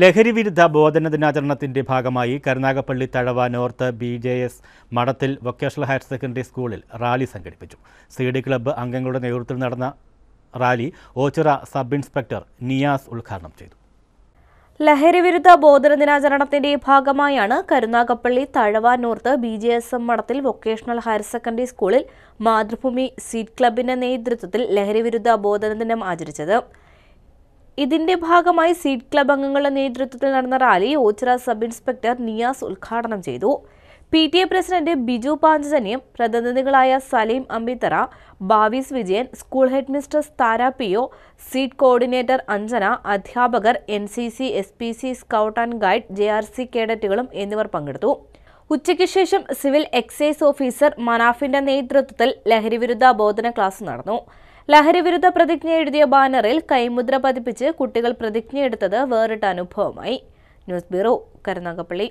ലഹരിവിരുദ്ധ ബോധന ദിനാചരണത്തിന്റെ ഭാഗമായി Karunagappally Thazhava north B J S മഠത്തിൽ വൊക്കേഷണൽ ഹയർ സെക്കൻഡറി സ്കൂളിൽ റാലി സംഘടിപ്പിച്ചു സി ഡി ക്ലബ്ബ് അംഗങ്ങളുടെ നേതൃത്വത്തിൽ നടന്ന rally Ochira sub inspector Niyas ഉദ്ഘാടനം ചെയ്തു ലഹരിവിരുദ്ധ ബോധന ദിനാചരണത്തിന്റെ ഭാഗമായാണ് Karunagappally Thazhava north B J S M മഠത്തിൽ വൊക്കേഷണൽ ഹയർ സെക്കൻഡറി സ്കൂളിൽ മാതൃഭൂമി സീറ്റ് ക്ലബിന്റെ നേതൃത്വത്തിൽ ലഹരിവിരുദ്ധ ബോധന ദിനം ആചരിച്ചത് ഇതിന്റെ ഭാഗമായി സീഡ് ക്ലബ് അംഗങ്ങളുടെ നേതൃത്വത്തിൽ നടന്ന rally Ochira sub inspector Niyas ഉദ്ഘാടനം ചെയ്തു P T A president Biju പാഞ്ചജനിയും പ്രതിനിധികളായ Saleem Ambithara Bavis Vijayan school head mister Thara P O seed coordinator Anjana അധ്യാപകർ N C C S P C scout and guide J R C കേഡറ്റുകളും എന്നിവർ പങ്കെടുത്തു ഉച്ചയ്ക്ക് ശേഷം സിവിൽ എക്സൈസ് ഓഫീസർ മനാഫിന്റെ നേതൃത്വത്തിൽ ലഹരിവിരുദ്ധ ബോധന ക്ലാസ് നടന്നു ലഹരിവിരുദ്ധ പ്രതിജ്ഞ എഴുതിയ ബാനറിൽ കൈമുദ്ര പതിപ്പിച്ച് കുട്ടികൾ പ്രതിജ്ഞയെടുത്തത് വേറിട്ട അനുഭവമായി ന്യൂസ് ബ്യൂറോ കരുനാഗപ്പള്ളി